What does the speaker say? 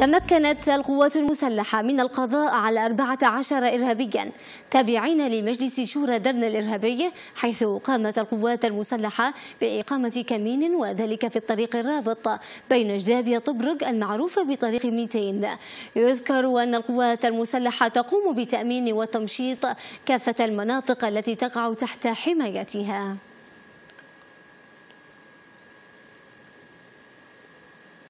تمكنت القوات المسلحة من القضاء على 14 إرهابيا تابعين لمجلس شورى درن الإرهابي حيث قامت القوات المسلحة بإقامة كمين وذلك في الطريق الرابط بين جدابية طبرق المعروفة بطريق 200 يذكر أن القوات المسلحة تقوم بتأمين وتمشيط كافة المناطق التي تقع تحت حمايتها